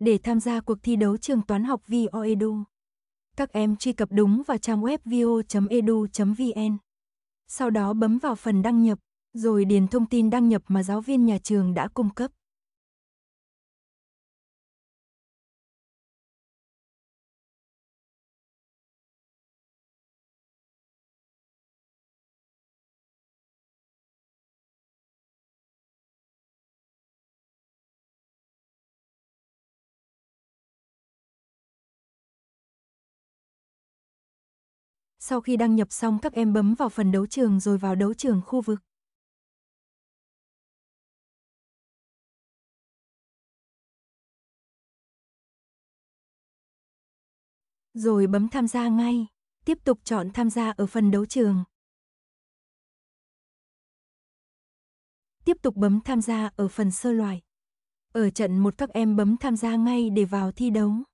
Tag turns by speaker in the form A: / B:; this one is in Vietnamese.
A: để tham gia cuộc thi đấu trường toán học VOEDU. Các em truy cập đúng vào trang web vo.edu.vn. Sau đó bấm vào phần đăng nhập, rồi điền thông tin đăng nhập mà giáo viên nhà trường đã cung cấp.
B: Sau khi đăng nhập xong các em bấm vào phần đấu trường rồi vào đấu trường khu vực. Rồi bấm tham gia ngay, tiếp tục
C: chọn tham gia ở phần đấu trường. Tiếp tục bấm tham gia ở phần sơ loại. Ở trận một các em bấm tham gia ngay để vào thi đấu.